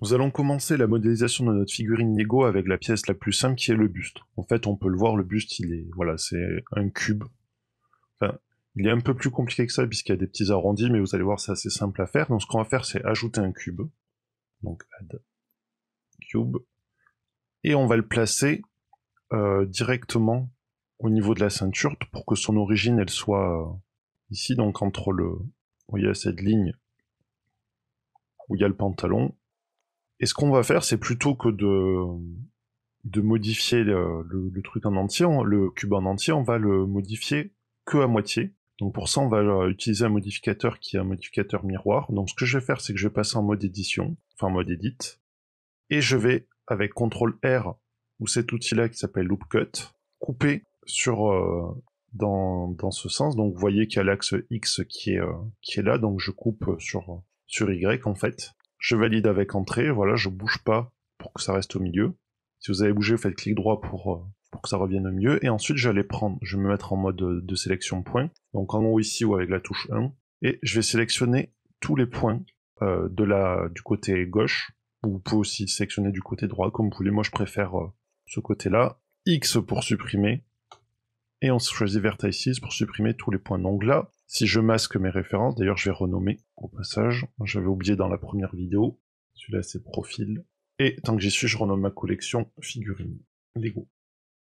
Nous allons commencer la modélisation de notre figurine Lego avec la pièce la plus simple qui est le buste. En fait, on peut le voir, le buste, il est, voilà, c'est un cube. Enfin, il est un peu plus compliqué que ça puisqu'il y a des petits arrondis, mais vous allez voir, c'est assez simple à faire. Donc, ce qu'on va faire, c'est ajouter un cube. Donc, add cube. Et on va le placer euh, directement au niveau de la ceinture pour que son origine, elle soit euh, ici, donc entre le, vous voyez, cette ligne où il y a le pantalon et ce qu'on va faire, c'est plutôt que de, de modifier le, truc en entier, le cube en entier, on va le modifier que à moitié. Donc pour ça, on va euh, utiliser un modificateur qui est un modificateur miroir. Donc ce que je vais faire, c'est que je vais passer en mode édition, enfin mode edit, et je vais, avec CTRL R, ou cet outil-là qui s'appelle loop cut, couper sur, euh, dans, ce sens. Donc vous voyez qu'il y a l'axe X qui est, euh, qui est là, donc je coupe sur, sur Y en fait je valide avec entrée, voilà, je bouge pas pour que ça reste au milieu. Si vous avez bougé, vous faites clic droit pour, euh, pour que ça revienne au milieu. Et ensuite, j'allais prendre, je vais me mettre en mode de, euh, de sélection point, donc en haut ici ou avec la touche 1, et je vais sélectionner tous les points euh, de la, du côté gauche. Vous pouvez aussi sélectionner du côté droit, comme vous voulez. Moi, je préfère ce côté-là. X pour supprimer. Et on choisit Vertices pour supprimer tous les points. Donc là, si je masque mes références, d'ailleurs je vais renommer au passage, j'avais oublié dans la première vidéo, celui-là c'est profil, et tant que j'y suis, je renomme ma collection Figurine Lego.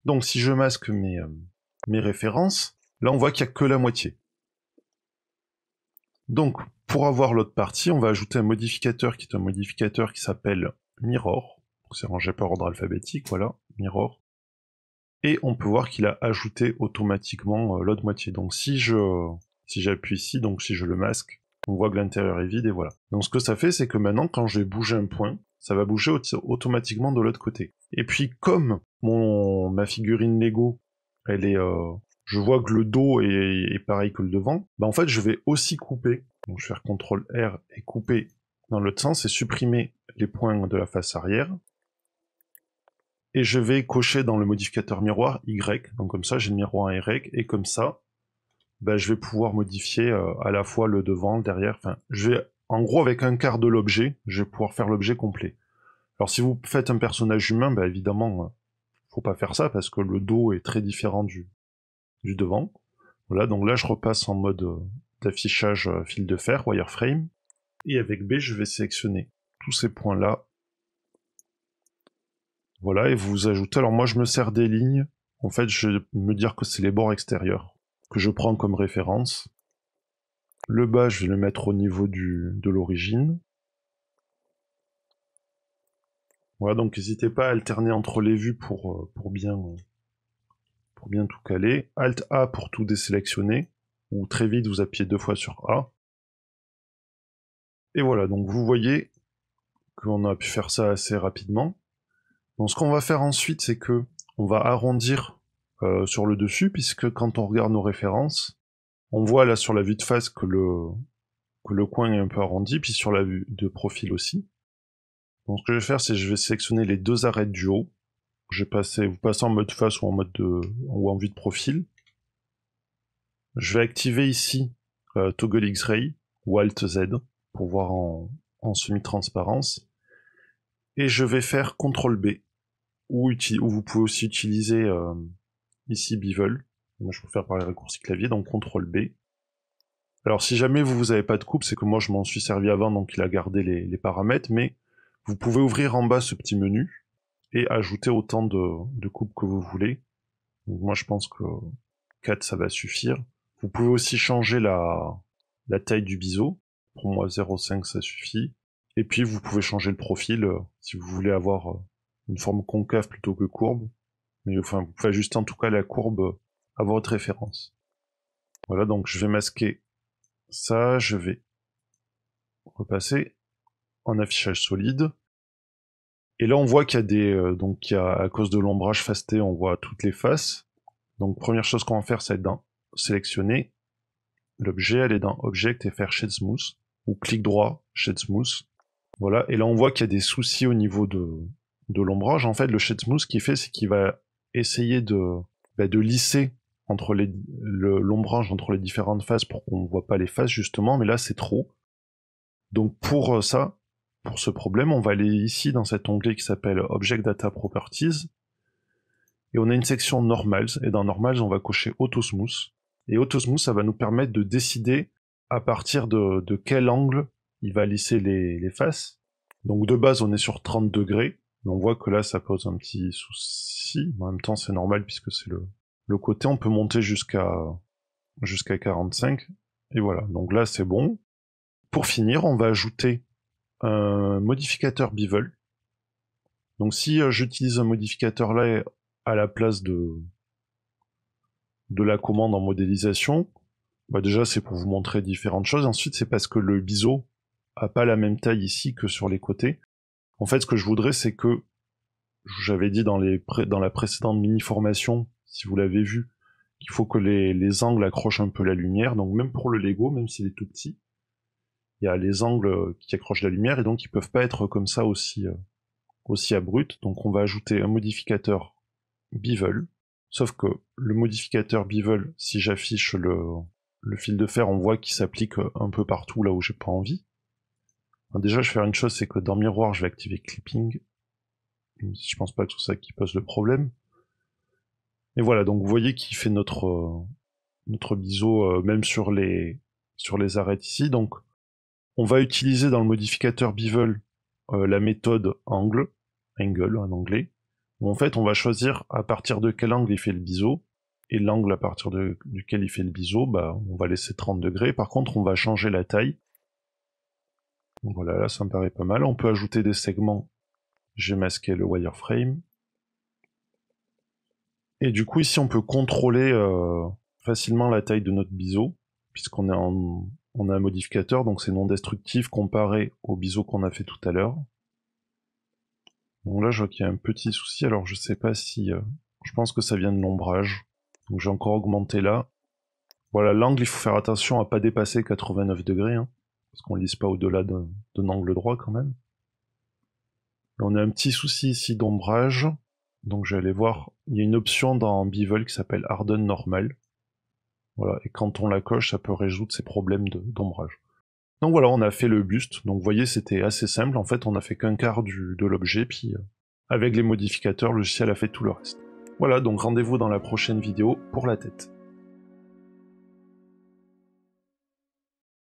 Donc si je masque mes, euh, mes références, là on voit qu'il n'y a que la moitié. Donc pour avoir l'autre partie, on va ajouter un modificateur qui est un modificateur qui s'appelle mirror, c'est rangé par ordre alphabétique, voilà, mirror. Et on peut voir qu'il a ajouté automatiquement euh, l'autre moitié. Donc si je si j'appuie ici, donc si je le masque, on voit que l'intérieur est vide et voilà. Donc ce que ça fait, c'est que maintenant, quand je vais bouger un point, ça va bouger automatiquement de l'autre côté. Et puis comme mon, ma figurine Lego, elle est, euh, je vois que le dos est, pareil que le devant, bah en fait je vais aussi couper. Donc je vais faire CTRL R et couper dans l'autre sens et supprimer les points de la face arrière. Et je vais cocher dans le modificateur miroir Y, donc comme ça j'ai le miroir Y, et comme ça, ben, je vais pouvoir modifier euh, à la fois le devant, le derrière. Enfin, je vais, en gros, avec un quart de l'objet, je vais pouvoir faire l'objet complet. Alors, si vous faites un personnage humain, ben, évidemment, euh, faut pas faire ça parce que le dos est très différent du, du devant. Voilà, donc là, je repasse en mode euh, d'affichage fil de fer, wireframe. Et avec B, je vais sélectionner tous ces points-là. Voilà, et vous ajoutez. Alors, moi, je me sers des lignes. En fait, je vais me dire que c'est les bords extérieurs que je prends comme référence. Le bas, je vais le mettre au niveau de l'origine. Voilà, donc n'hésitez pas à alterner entre les vues pour, euh, pour, bien, euh, pour bien tout caler. Alt A pour tout désélectionner, ou très vite vous appuyez deux fois sur A. Et voilà, donc vous voyez qu'on a pu faire ça assez rapidement. Donc ce qu'on va faire ensuite, c'est que on va arrondir euh, sur le dessus, puisque quand on regarde nos références, on voit là sur la vue de face que le, que le coin est un peu arrondi, puis sur la vue de profil aussi. Donc ce que je vais faire, c'est je vais sélectionner les deux arêtes du haut. Je vais passer, vous passez en mode face ou en mode de, ou en vue de profil. Je vais activer ici euh, Toggle X-Ray ou Alt Z pour voir en, en semi-transparence. Et je vais faire CTRL B. Ou, ou, vous pouvez aussi utiliser euh, ici Bevel. Moi, je préfère parler raccourci clavier, donc CTRL B. Alors, si jamais vous n'avez pas de coupe, c'est que moi, je m'en suis servi avant, donc il a gardé les, paramètres, mais vous pouvez ouvrir en bas ce petit menu et ajouter autant de, coupes que vous voulez. moi, je pense que 4, ça va suffire. Vous pouvez aussi changer la, la taille du biseau. Pour moi, 0,5, ça suffit. Et puis, vous pouvez changer le profil euh, si vous voulez avoir euh, une forme concave plutôt que courbe mais enfin, vous pouvez ajuster en tout cas la courbe à votre référence. Voilà, donc je vais masquer ça, je vais repasser en affichage solide. Et là, on voit qu'il y a des, euh, donc à cause de l'ombrage fasté, on voit toutes les faces. Donc première chose qu'on va faire, c'est dans sélectionner l'objet, aller dans Object et faire Shade Smooth, ou clic droit, Shade Smooth. Voilà, et là on voit qu'il y a des soucis au niveau de, de l'ombrage. En fait, le Shade Smooth, ce qu'il fait, c'est qu'il va essayer de, bah, de lisser entre les, l'ombrage entre les différentes faces pour qu'on ne voit pas les faces justement, mais là c'est trop. Donc pour euh, ça, pour ce problème, on va aller ici dans cet onglet qui s'appelle Object Data Properties, et on a une section Normals, et dans Normals on va cocher Autosmooth, et Autosmooth ça va nous permettre de décider à partir de, quel angle il va lisser les, les faces. Donc de base on est sur 30 degrés, on voit que là, ça pose un petit souci. en même temps, c'est normal puisque c'est le, le côté. On peut monter jusqu'à jusqu'à 45. Et voilà. Donc là, c'est bon. Pour finir, on va ajouter un modificateur bevel. Donc si euh, j'utilise un modificateur là à la place de, de la commande en modélisation, bah déjà c'est pour vous montrer différentes choses. Ensuite, c'est parce que le biseau a pas la même taille ici que sur les côtés. En fait, ce que je voudrais, c'est que j'avais dit dans, les dans la précédente mini-formation, si vous l'avez vu, qu'il faut que les... angles accrochent un peu la lumière. Donc même pour le Lego, même s'il est tout petit, il y a les angles qui accrochent la lumière et donc ils peuvent pas être comme ça aussi, euh, aussi abrupts. Donc on va ajouter un modificateur bevel. Sauf que le modificateur bevel, si j'affiche le, le fil de fer, on voit qu'il s'applique un peu partout là où j'ai pas envie déjà, je vais faire une chose, c'est que dans Miroir, je vais activer Clipping. Je pense pas que c'est ça qui pose le problème. Et voilà, donc vous voyez qu'il fait notre, euh, notre biseau euh, même sur les, sur les arêtes ici. Donc on va utiliser dans le modificateur Bevel euh, la méthode angle, angle en anglais. en fait, on va choisir à partir de quel angle il fait le biseau. Et l'angle à partir duquel il fait le biseau, bah, on va laisser 30 degrés. Par contre, on va changer la taille. Voilà, là ça me paraît pas mal. On peut ajouter des segments. J'ai masqué le wireframe. Et du coup ici on peut contrôler euh, facilement la taille de notre biseau, puisqu'on est on a un modificateur, donc c'est non destructif comparé au biseau qu'on a fait tout à l'heure. Donc là, je vois qu'il y a un petit souci, alors je sais pas si... Euh, je pense que ça vient de l'ombrage. Donc j'ai encore augmenté là. Voilà, l'angle, il faut faire attention à pas dépasser 89 degrés. Hein parce qu'on ne lise pas au-delà d'un angle droit quand même. on a un petit souci ici d'ombrage, donc je vais aller voir, il y a une option dans Bevel qui s'appelle Harden Normal. Voilà, et quand on la coche, ça peut résoudre ces problèmes d'ombrage. Donc voilà, on a fait le buste, donc vous voyez c'était assez simple, en fait on n'a fait qu'un quart de l'objet, puis euh, avec les modificateurs, le logiciel a fait tout le reste. Voilà, donc rendez-vous dans la prochaine vidéo pour la tête.